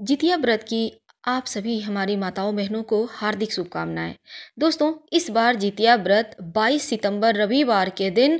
जितिया व्रत की आप सभी हमारी माताओं बहनों को हार्दिक शुभकामनाएं दोस्तों इस बार जितिया व्रत 22 सितंबर रविवार के दिन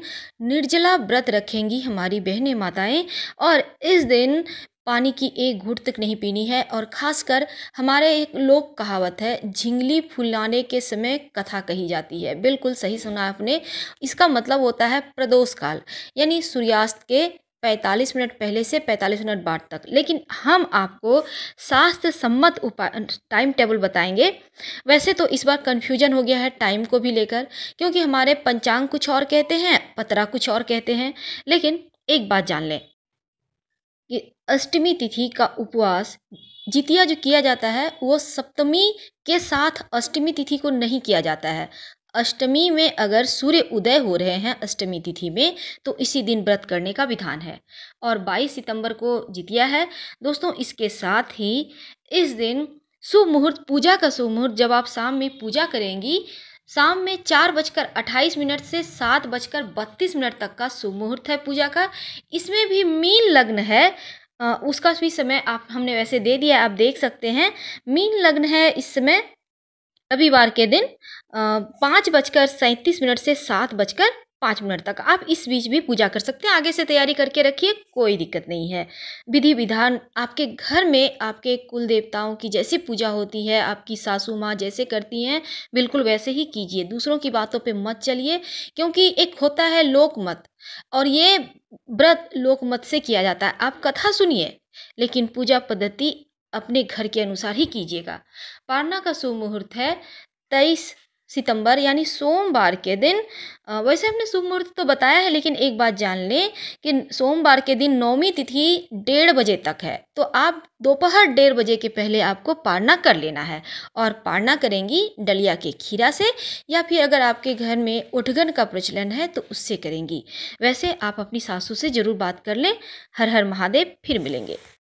निर्जला व्रत रखेंगी हमारी बहनें माताएं और इस दिन पानी की एक घुट तक नहीं पीनी है और खासकर हमारे एक लोक कहावत है झिंगली फुलाने के समय कथा कही जाती है बिल्कुल सही सुना आपने इसका मतलब होता है प्रदोष काल यानी सूर्यास्त के 45 मिनट पहले से 45 मिनट बाद तक लेकिन हम आपको शास्त्र सम्मत उपाय टाइम टेबल बताएंगे वैसे तो इस बार कन्फ्यूजन हो गया है टाइम को भी लेकर क्योंकि हमारे पंचांग कुछ और कहते हैं पतरा कुछ और कहते हैं लेकिन एक बात जान लें कि अष्टमी तिथि का उपवास जितिया जो किया जाता है वो सप्तमी के साथ अष्टमी तिथि को नहीं किया जाता है अष्टमी में अगर सूर्य उदय हो रहे हैं अष्टमी तिथि में तो इसी दिन व्रत करने का विधान है और 22 सितंबर को जितिया है दोस्तों इसके साथ ही इस दिन शुभ मुहूर्त पूजा का शुभ मुहूर्त जब आप शाम में पूजा करेंगी शाम में चार बजकर अट्ठाईस मिनट से सात बजकर बत्तीस मिनट तक का शुभ मुहूर्त है पूजा का इसमें भी मीन लग्न है उसका भी समय आप हमने वैसे दे दिया आप देख सकते हैं मीन लग्न है इस समय रविवार के दिन पाँच बजकर सैंतीस मिनट से सात बजकर पाँच मिनट तक आप इस बीच भी पूजा कर सकते हैं आगे से तैयारी करके रखिए कोई दिक्कत नहीं है विधि विधान आपके घर में आपके कुल देवताओं की जैसी पूजा होती है आपकी सासू माँ जैसे करती हैं बिल्कुल वैसे ही कीजिए दूसरों की बातों पे मत चलिए क्योंकि एक होता है लोकमत और ये व्रत लोकमत से किया जाता है आप कथा सुनिए लेकिन पूजा पद्धति अपने घर के अनुसार ही कीजिएगा पारना का शुभ मुहूर्त है तेईस सितंबर यानी सोमवार के दिन वैसे हमने शुभ मुहूर्त तो बताया है लेकिन एक बात जान लें कि सोमवार के दिन नौमी तिथि डेढ़ बजे तक है तो आप दोपहर डेढ़ बजे के पहले आपको पारना कर लेना है और पारना करेंगी डलिया के खीरा से या फिर अगर आपके घर में उठगन का प्रचलन है तो उससे करेंगी वैसे आप अपनी सासू से ज़रूर बात कर लें हर हर महादेव फिर मिलेंगे